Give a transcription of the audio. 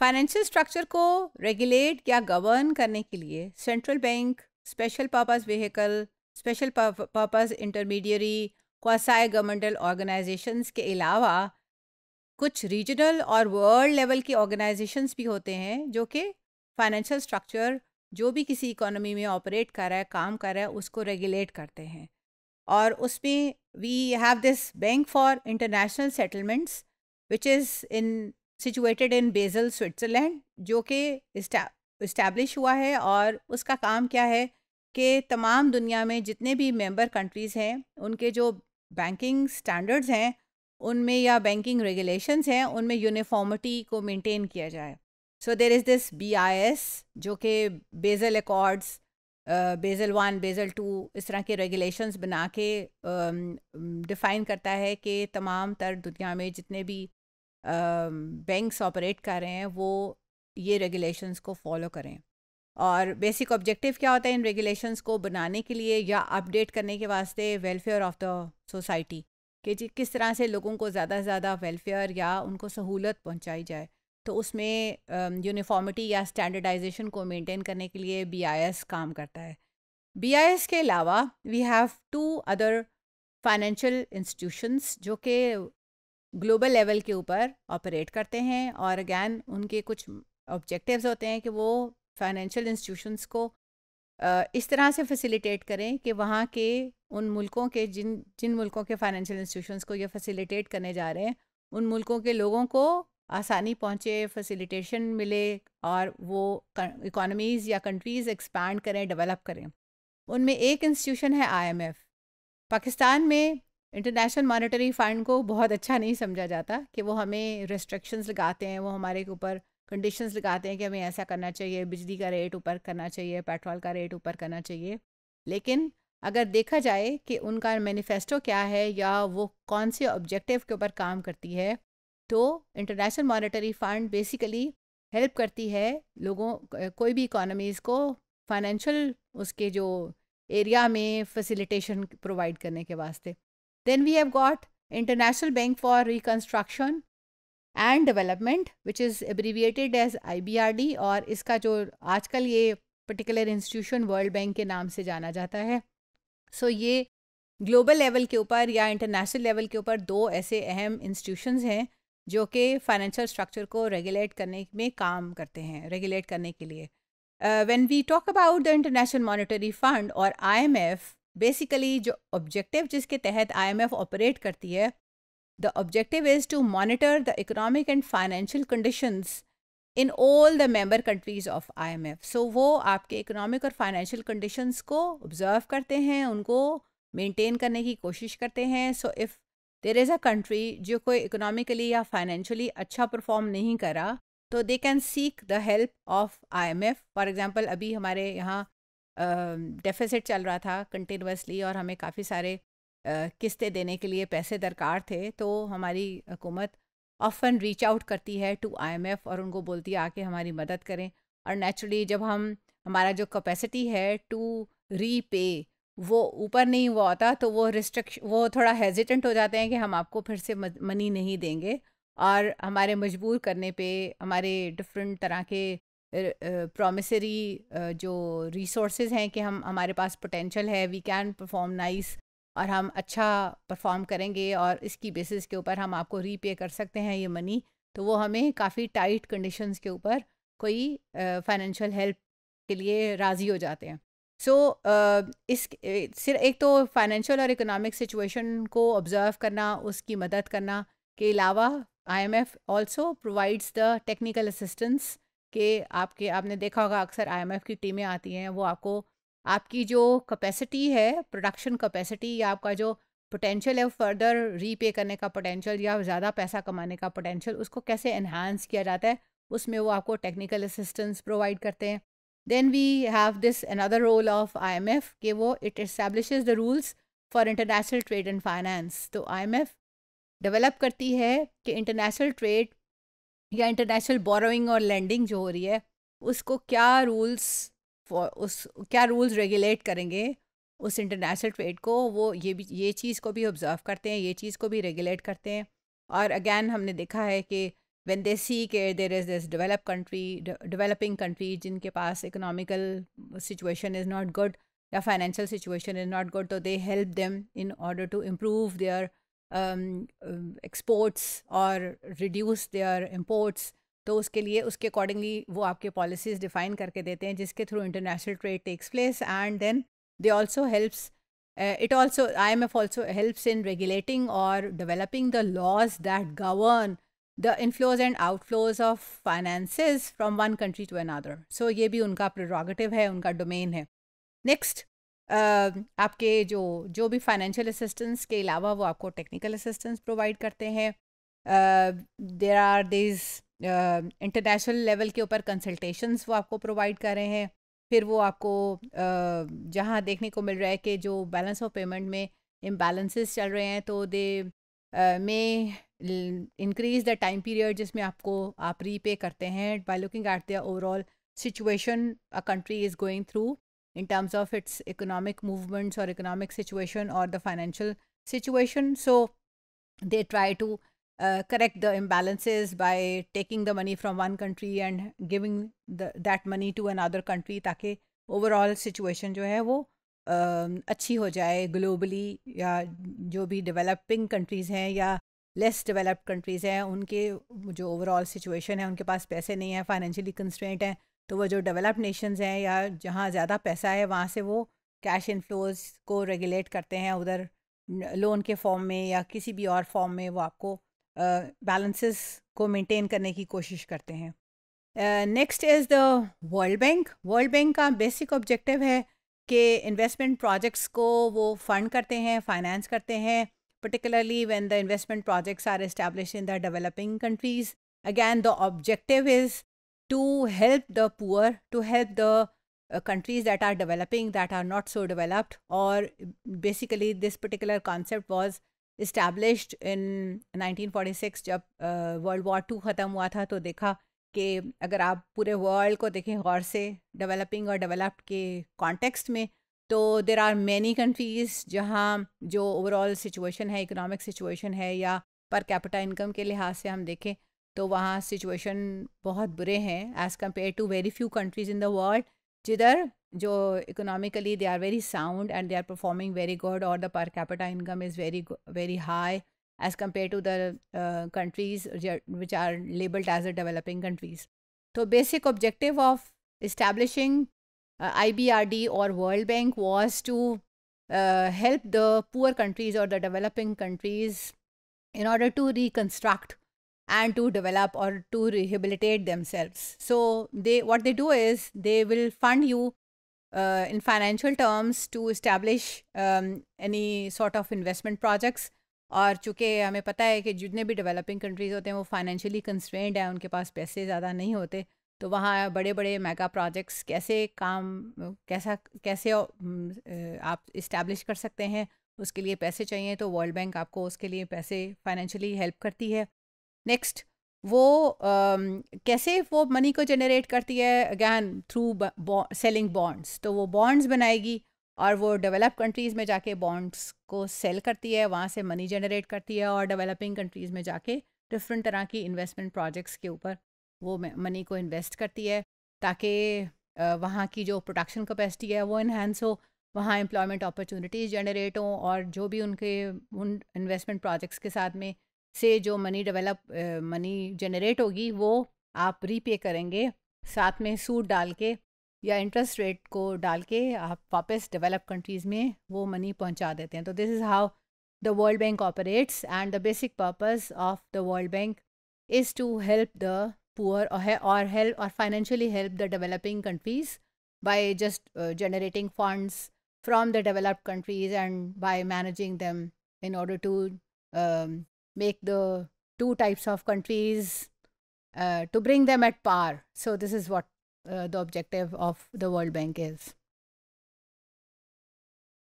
Financial structure को regulate या govern करने के लिए central bank special purpose vehicle special purpose intermediary quasi governmental organisations के अलावा कुछ रीजनल और वर्ल्ड लेवल की ऑर्गेनाइजेशंस भी होते हैं जो कि फाइनेंशियल स्ट्रक्चर जो भी किसी इकोनॉमी में ऑपरेट कर रहा है काम कर रहा है उसको रेगुलेट करते हैं और उसमें we have this bank for international settlements which is in situated in Basel Switzerland जो कि इस्टेब्लिश हुआ है और उसका काम क्या है कि तमाम दुनिया में जितने भी मेंबर कंट्रीज़ हैं उनके जो बैंकिंग स्टैंडर्ड्स हैं उनमें या बैंकिंग रेगुलेशंस हैं उनमें यूनिफॉर्मिटी को मेंटेन किया जाए so there is this B I S जो कि Basel accords Basel one Basel two इस तरह के रेगुलेशंस बना के डिफ़ाइन uh, करता है कि तमाम तर दुनिया में जितने भी बैंक्स ऑपरेट कर रहे हैं वो ये रेगुलेशंस को फॉलो करें और बेसिक ऑब्जेक्टिव क्या होता है इन रेगुलेशंस को बनाने के लिए या अपडेट करने के वास्ते वेलफेयर ऑफ द सोसाइटी कि जी किस तरह से लोगों को ज़्यादा से ज़्यादा वेलफेयर या उनको सहूलत पहुंचाई जाए तो उसमें यूनिफॉर्मिटी या स्टैंडर्डाइजेशन को मेंटेन करने के लिए बीआईएस काम करता है बीआईएस के अलावा we have two other financial institutions जो कि ग्लोबल लेवल के ऊपर ऑपरेट करते हैं और अगैन उनके कुछ ऑब्जेक्टिव्स होते हैं कि वो फाइनेंशियल इंस्टीट्यूशंस को इस तरह से फैसिलिटेट करें कि वहाँ के उन मुल्कों के जिन जिन मुल्कों के फाइनेंशियल इंस्टीट्यूशंस को ये फैसिलिटेट करने जा रहे हैं उन मुल्कों के लोगों को आसानी पहुँचे फैसिलिटेशन मिले और वो इकोनॉमीज़ या कंट्रीज़ एक्सपैंड करें डेवलप करें उनमें एक इंस्टीट्यूशन है आईएमएफ पाकिस्तान में इंटरनेशनल मॉनेटरी फ़ंड को बहुत अच्छा नहीं समझा जाता कि वो हमें रेस्ट्रिक्शंस लगाते हैं वो हमारे ऊपर कंडीशंस लगाते हैं कि हमें ऐसा करना चाहिए बिजली का रेट ऊपर करना चाहिए पेट्रोल का रेट ऊपर करना चाहिए लेकिन अगर देखा जाए कि उनका मैनिफेस्टो क्या है या वो कौन से ऑब्जेक्टिव के ऊपर काम करती है तो international monetary fund basically help करती है लोगों कोई भी इकोनॉमीज़ को फाइनेंशियल उसके जो एरिया में फैसिलिटेशन प्रोवाइड करने के वास्ते Then we have got International Bank for Reconstruction and development which is abbreviated as I B R D और इसका जो आजकल ये पर्टिकुलर इंस्टीट्यूशन वर्ल्ड बैंक के नाम से जाना जाता है सो so ये ग्लोबल लेवल के ऊपर या इंटरनेशनल लेवल के ऊपर दो ऐसे अहम इंस्टीट्यूशंस हैं जो कि फाइनेंशियल स्ट्रक्चर को रेगुलेट करने में काम करते हैं रेगुलेट करने के लिए when we talk about the international monetary fund और आई एम एफ बेसिकली जो ऑब्जेक्टिव जिसके तहत आईएमएफ ऑपरेट करती है the objective is to monitor the economic and financial conditions in all the member countries of IMF so वो आपके economic और financial conditions को ऑब्जर्व करते हैं उनको मेंटेन करने की कोशिश करते हैं so if there is a country जो कोई इकोनॉमिकली या फाइनेंशियली अच्छा परफॉर्म नहीं करा तो they can seek the help of F for example अभी हमारे यहाँ डेफिसिट चल रहा था कंटिन्यूसली और हमें काफ़ी सारे किस्तें देने के लिए पैसे दरकार थे तो हमारी हुकूमत ऑफन रीच आउट करती है टू आईएमएफ और उनको बोलती है आके हमारी मदद करें और नेचुरली जब हम हमारा जो कैपेसिटी है टू रीपे वो ऊपर नहीं हुआ होता तो वो रिस्ट्रिक्श वो थोड़ा हेजिटेंट हो जाते हैं कि हम आपको फिर से मनी नहीं देंगे और हमारे मजबूर करने पे हमारे डिफरेंट तरह के प्रॉमिसरी जो रिसोर्स हैं कि हम हमारे पास पोटेंशल है वी कैन परफॉर्म नाइस और हम अच्छा परफॉर्म करेंगे और इसकी बेसिस के ऊपर हम आपको रीपे कर सकते हैं ये मनी तो वो हमें काफ़ी टाइट कंडीशंस के ऊपर कोई फाइनेंशियल हेल्प के लिए राज़ी हो जाते हैं सो so, uh, इस सिर्फ एक तो फाइनेंशियल और इकोनॉमिक सिचुएशन को ऑब्ज़र्व करना उसकी मदद करना के अलावा IMF also provides the technical assistance कि आपके आपने देखा होगा अक्सर आईएमएफ की टीमें आती हैं वो आपको आपकी जो कैपेसिटी है प्रोडक्शन कैपेसिटी या आपका जो पोटेंशियल है फर्दर रीपे करने का पोटेंशियल या ज़्यादा पैसा कमाने का पोटेंशियल उसको कैसे इन्हांस किया जाता है उसमें वो आपको टेक्निकल असिस्टेंस प्रोवाइड करते हैं then we have this another role of I कि वो it establish the rules for international trade and finance तो आई डेवलप करती है कि इंटरनेशनल ट्रेड या इंटरनेशनल बोरोइंग और लैंडिंग जो हो रही है उसको क्या रूल्स उस क्या रूल्स रेगुलेट करेंगे उस इंटरनेशनल ट्रेड को वो ये भी ये चीज़ को भी ऑब्ज़र्व करते हैं ये चीज़ को भी रेगुलेट करते हैं और अगेन हमने देखा है कि वेन दे सी के there is this develop country developing country जिनके पास economical situation is not good या financial situation is not good तो they help them in order to improve their Um, um, exports or reduce their imports तो उसके लिए उसके accordingly वो आपके पॉलिसीज डिफाइन करके देते हैं जिसके through international trade takes place and then they also helps it also I M F also helps in regulating और developing the laws that govern the inflows and outflows of finances from one country to another so ये भी उनका prerogative है उनका domain है next आपके जो जो भी फाइनेंशियल असिस्टेंस के अलावा वो आपको टेक्निकल असिस्टेंस प्रोवाइड करते हैं there are this international level के ऊपर कंसल्टेशंस वो आपको प्रोवाइड कर रहे हैं फिर वो आपको uh, जहाँ देखने को मिल रहा है कि जो बैलेंस ऑफ पेमेंट में इम्बैलेंसेस चल रहे हैं तो they may increase the time period जिसमें आपको आप रीपे करते हैं by looking at the overall situation a country is going through in terms of its economic movements or economic situation or the financial situation. So they try to uh, correct the imbalances by taking the money from one country and giving the, that money to another country ताकि overall situation जो है वो um, अच्छी हो जाए globally या जो भी developing countries हैं या less developed countries हैं उनके जो overall situation है उनके पास पैसे नहीं हैं financially कंस्ट्रेंट तो वो जो डेवलप नेशंस हैं या जहाँ ज़्यादा पैसा है वहाँ से वो कैश इनफ्लोज को रेगुलेट करते हैं उधर लोन के फॉर्म में या किसी भी और फॉर्म में वो आपको बैलेंसेस uh, को मेंटेन करने की कोशिश करते हैं next is the world bank world bank का बेसिक ऑब्जेक्टिव है कि इन्वेस्टमेंट प्रोजेक्ट्स को वो फंड करते हैं फाइनेंस करते हैं particularly when the investment projects are established in the developing countries again the objective is to help the poor, to help the uh, countries that are developing, that are not so developed, or basically this particular concept was established in 1946 जब world war to ख़त्म हुआ था तो देखा कि अगर आप पूरे वर्ल्ड को देखें गौर से डेवलपिंग और डेवलप्ड के कॉन्टेक्स्ट में तो देर आर मैनी कंट्रीज़ जहाँ जो ओवरऑल सिचुएशन है इकोनॉमिक सिचुएशन है या पर कैपिटा इनकम के लिहाज से हम देखें तो वहाँ सिचुएशन बहुत बुरे हैं as compare to very few countries in the world जिधर जो economically they are very sound and they are performing very good और the per capita income is very very high as compare to the countries which are labelled as a developing countries तो basic objective of establishing I B R D और world bank was to help the poor countries और the developing countries in order to reconstruct and to develop or to rehabilitate themselves. So they what they do is they will fund you uh, in financial terms to establish um, any sort of investment projects और चूँकि हमें पता है कि जितने भी developing countries होते हैं वो फाइनेंशियली कंस्ट्रेंड हैं उनके पास पैसे ज़्यादा नहीं होते तो वहाँ बड़े बड़े मेगा प्रोजेक्ट्स कैसे काम कैसा कैसे आप इस्टेब्लिश कर सकते हैं उसके लिए पैसे चाहिए तो वर्ल्ड बैंक आपको उसके लिए पैसे फाइनेंशियली हेल्प करती है नेक्स्ट वो um, कैसे वो मनी को जनरेट करती है अगैन थ्रू सेलिंग बॉन्ड्स तो वो बॉन्ड्स बनाएगी और वो डेवलप कंट्रीज़ में जाके बॉन्ड्स को सेल करती है वहाँ से मनी जनरेट करती है और डेवलपिंग कंट्रीज़ में जाके डिफरेंट तरह की इन्वेस्टमेंट प्रोजेक्ट्स के ऊपर वो मनी को इन्वेस्ट करती है ताकि वहाँ की जो प्रोडक्शन कैपेसिटी है वो इन्हेंस हो वहाँ एम्प्लॉयमेंट अपॉर्चुनिटीज़ जनरेट हों और जो भी उनके उन इन्वेस्टमेंट प्रोजेक्ट्स के साथ में से जो मनी डेवलप मनी जनरेट होगी वो आप रीपे करेंगे साथ में सूट डाल के या इंटरेस्ट रेट को डाल के आप वापस डेवलप कंट्रीज़ में वो मनी पहुंचा देते हैं तो this is how the world bank operates and the basic purpose of the world bank is to help the poor और हेल्प और financially help the developing countries by just generating funds from the develop countries and by managing them in order to make the two types of countries uh, to bring them at par. So this is what uh, the objective of the World Bank is.